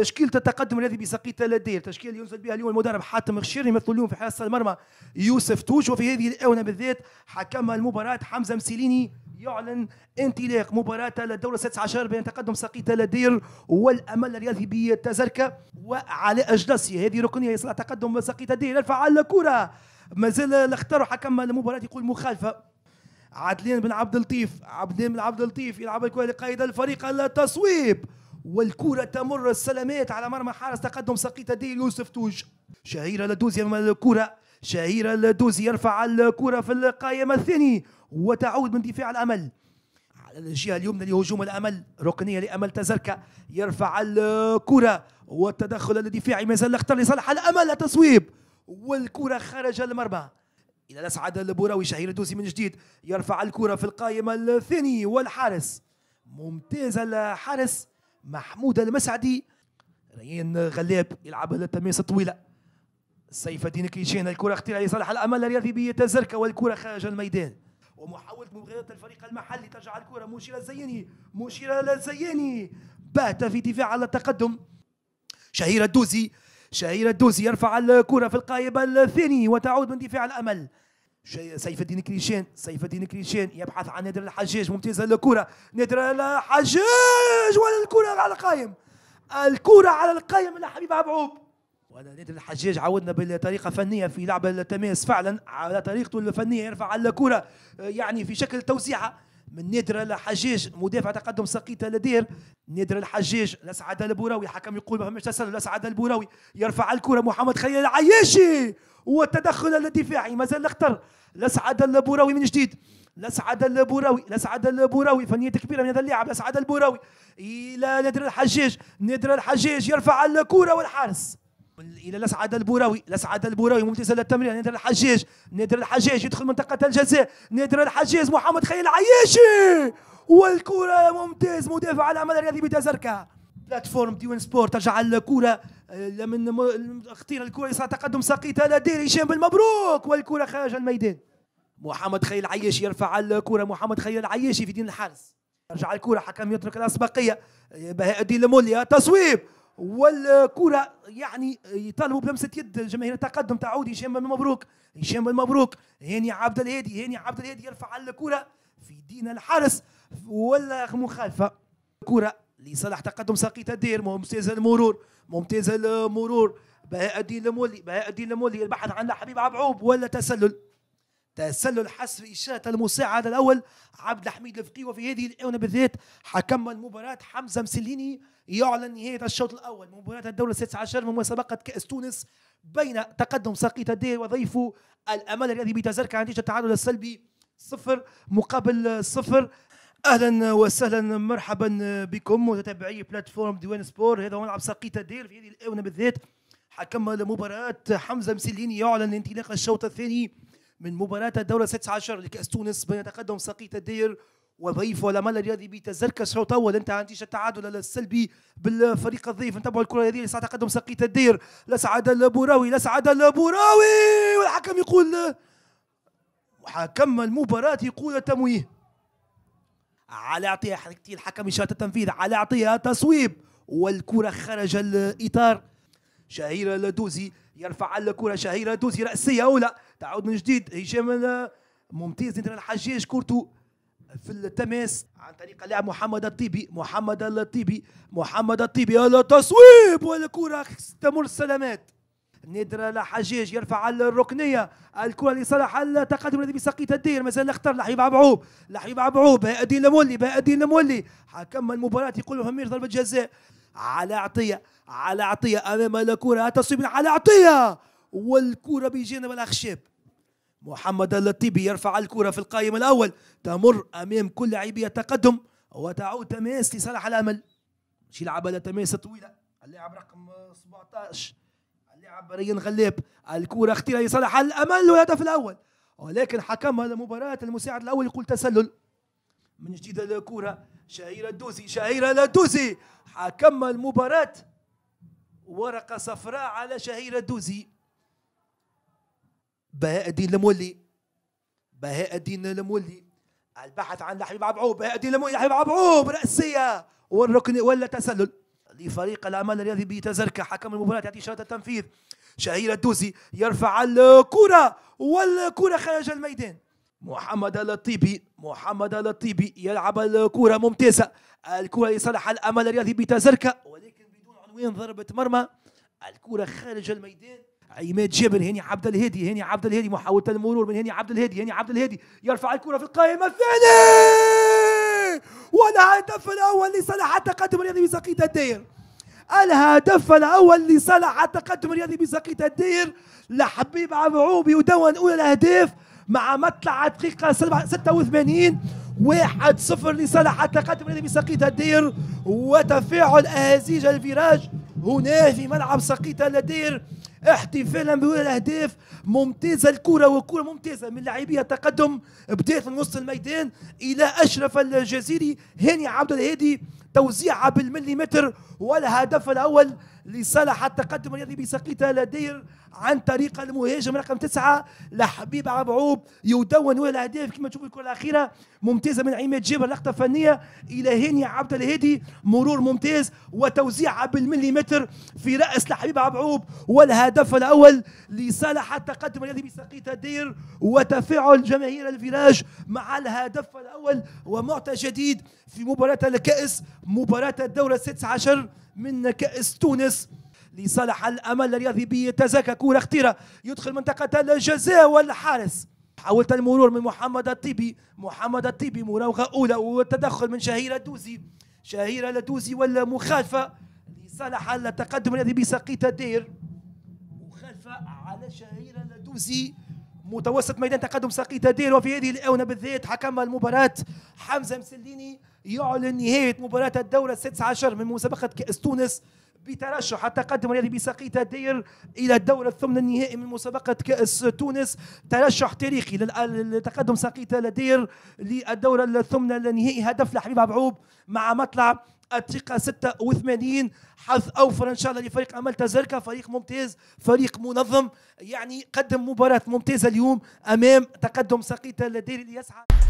تشكيلة التقدم الذي بسقيطة لديه تشكيله ينزل بها اليوم المدرب حاتم الخشير يمثل اليوم في حراسة المرمى يوسف توش وفي هذه الآونة بالذات حكم المباراة حمزة مسيليني يعلن انطلاق مباراة الدورة السادسة عشر بين تقدم سقيطة لدير والأمل الرياضي بتزركة وعلى أجلسي هذه ركنية يصنع تقدم سقيطة دير يرفع على مازال الاختار حكم المباراة يقول مخالفة عدلين بن عبد اللطيف عبدين بن عبد اللطيف يلعب الكره لقائد الفريق التصويب والكرة تمر السلامات على مرمى حارس تقدم سقيطة دي يوسف توج شهيرة لدوزي يرمى الكرة شهيرة لدوزي يرفع الكرة في القائمة الثاني وتعود من دفاع الأمل على الجهة اليمنى لهجوم الأمل ركنية لأمل تزركة يرفع الكرة والتدخل الدفاعي ما زال اختار لصالح الأمل التصويب والكرة خارج المرمى إلى الأسعد البوراوي شهير الدوسي من جديد يرفع الكرة في القائمة الثاني والحارس ممتاز الحارس محمود المسعدي ريان غلاب يلعبها التماس طويلة سيف الدين كيشان الكرة اختيار لصالح الأمل الرياضي بيتزركة والكرة خارج الميدان ومحاولة مغادرة الفريق المحلي ترجع الكرة مشيرة الزياني مشيرة الزياني بات في دفاع على التقدم شهير الدوزي شهير الدوزي يرفع الكرة في القائب الثاني وتعود من دفاع الأمل سيف الدين كريشان سيف الدين كريشان يبحث عن نادر الحجاج ممتازة الكرة نادر الحجاج ولا الكرة على القائم الكرة على القائم حبيب عبعوب ولا نادر الحجاج عودنا بطريقة فنية في لعب التماس فعلا على طريقته الفنية يرفع على الكرة يعني في شكل توسيعة من نادر الحجاج مدافع تقدم سقيطه لدير نادر الحجاج لسعد البوراوي حكم يقول ما فماش تسلل لسعد البوراوي يرفع الكره محمد خليل العياشي والتدخل الدفاعي مازال اخطر لسعد البوراوي من جديد لسعد البوراوي لسعد البوراوي فنية كبيرة من هذا اللاعب لسعد البوراوي إلى نادر الحجاج نادر الحجاج يرفع الكرة والحارس الى لسعد البوراوي لسعد البوراوي ممتاز للتمرير نادر الحجاج نادر الحجاج يدخل منطقه الجزاء نادر الحجاج محمد خليل عياشي والكره ممتاز مدافع على العمل الرياضي بتزركه بلاتفورم ديون سبور ترجع الكره آه، لمن اختير الكره يصنع تقدم ساقيتا لدير هشام بالمبروك والكره خارج الميدان محمد خليل عياشي يرفع الكره محمد خليل عياشي في دين الحارس ترجع الكره حكم يترك الاسبقيه آه، بهاء الدين المولي تصويب والكرة يعني يطالبوا بلمسة يد جماهير التقدم تعود هشام بن مبروك هشام بن مبروك هاني عبد الهادي هاني عبد الهادي يرفع الكرة في دين الحارس ولا مخالفة كرة لصالح تقدم ساقية الدير ممتازة المرور ممتازة المرور بهاء الدين المولي بهاء الدين المولي البحث عن حبيب عبعوب ولا تسلل تسلل حسب إشارة المساعد الأول عبد الحميد الفقي وفي هذه الآونة بالذات حكم المباراة حمزة مسليني يعلن نهاية الشوط الأول مباراة الدولة 16 عشر من مسابقة كأس تونس بين تقدم سقيط الدير وضيفه الأمل الذي بتزركة نتيجة التعادل السلبي صفر مقابل صفر اهلا وسهلا مرحبا بكم متابعي بلاتفورم ديوان سبور هذا هو ملعب ساقيت دير في هذه الاونه بالذات حكم المباراه حمزه مسليني يعلن انطلاق الشوط الثاني من مباراة الدورة 16 لكأس تونس بين تقدم سقيط الدير ولا مال الرياضي بتزركس شوط اول انت نتيجه التعادل السلبي بالفريق الضيف نتبع الكره الرياضيه لساعه تقدم سقيط الدير لسعد البوراوي لسعد البوراوي والحكم يقول حكم المباراه يقول التمويه على اعطيها حركتي الحكم اشاره التنفيذ على اعطيها تصويب والكره خرج الاطار شهير لدوزي يرفع على الكره شهيره دوسي راسيه اولى تعود من جديد هشام آه، ممتاز يدير الحجاج كورته في التماس عن طريق اللاعب محمد الطيبي محمد الطيبي محمد الطيبي التصويب والكره تمر السلامات نادر الحجاج يرفع على الركنيه الكره لصالح التقدم الذي بسقيط الدير مازال اختار لحيب عبعوب لحيب عبعوب بهاء الدين المولي بهاء الدين المولي حكم المباراه يقول لهم ضربه جزاء على عطيه على عطيه امام الكره تصيب على عطيه والكره بجانب الاخشاب محمد اللطيبي يرفع الكره في القائم الاول تمر امام كل لاعبيه تقدم وتعود تماس لصالح الامل مش لعبة لتماس طويله اللاعب رقم 17 اللاعب ريان غلاب الكره اختيرها لصالح الامل والهدف الاول ولكن حكمها المباراه المساعد الاول يقول تسلل من جديد على كرة شهير الدوسي شهير الدوسي حكم المباراة ورقة صفراء على شهير الدوسي بهاء الدين المولي بهاء الدين المولي البحث عن لحبيب عبعوب بهاء الدين المولي لحبيب عبعوب رأسية والركن ولا تسلل لفريق الأعمال الرياضي بتزركة حكم المباراة يعطي إشارة التنفيذ شهير الدوسي يرفع الكرة والكرة خارج الميدان محمد اللطيبي محمد اللطيبي يلعب الكره ممتازه الكره لصالح الامل الرياضي بتزركه ولكن بدون عنوان ضربه مرمى الكره خارج الميدان عماد جابر هاني عبد الهادي هاني عبد الهادي محاوله المرور من هاني عبد الهادي هاني عبد الهادي يرفع الكره في القائمه الثانيه والهدف الاول لصالح التقدم الرياضي بسقيط الدير الهدف الاول لصالح التقدم الرياضي بسقيط الدير لحبيب عبعوبي ودون اولى الاهداف مع مطلع دقيقة 86 واحد صفر لصالح التقدم من بسقيطة الدير وتفاعل أهازيج الفيراج هنا في ملعب سقيطة الدير احتفالا باولى الاهداف ممتازه الكره وكره ممتازه من لاعبي التقدم بدات من وسط الميدان الى اشرف الجزيري هاني عبد الهادي توزيعها بالمليمتر والهدف الاول لصالح التقدم الذي بسقيطة لدير عن طريق المهاجم رقم تسعة لحبيب عبعوب يدون الأهداف كما تشوفوا الكرة الأخيرة ممتازة من عماد جابر لقطة فنية إلى هاني عبد الهادي مرور ممتاز وتوزيع بالمليمتر في رأس لحبيب عبعوب والهدف الأول لصالح التقدم الذي بسقيطة دير وتفاعل جماهير الفيراج مع الهدف الأول ومعطى جديد في مباراة الكأس مباراة الدورة السادسة عشر من كأس تونس لصالح الأمل الرياضي بتزاكا كورة خطيرة يدخل منطقة الجزاء والحارس حاولت المرور من محمد الطيبي محمد الطيبي مراوغة أولى والتدخل من شهيرة دوزي شهيرة لدوزي ولا مخالفة لصالح التقدم الرياضي بسقيط الدير مخالفة على شهيرة لدوزي متوسط ميدان تقدم سقيط دير وفي هذه الآونة بالذات حكم المباراة حمزة مسليني يعلن نهاية مباراة الدورة السادسة عشر من مسابقة كأس تونس بترشح التقدم الرياضي بساقيتا دير إلى الدور الثمن النهائي من مسابقة كأس تونس ترشح تاريخي لتقدم ساقيتا لدير للدور الثمن النهائي هدف لحبيب عبعوب مع مطلع الدقيقة 86 حظ أوفر إن شاء الله لفريق أمل تزركة فريق ممتاز فريق منظم يعني قدم مباراة ممتازة اليوم أمام تقدم ساقيتا لدير يسعى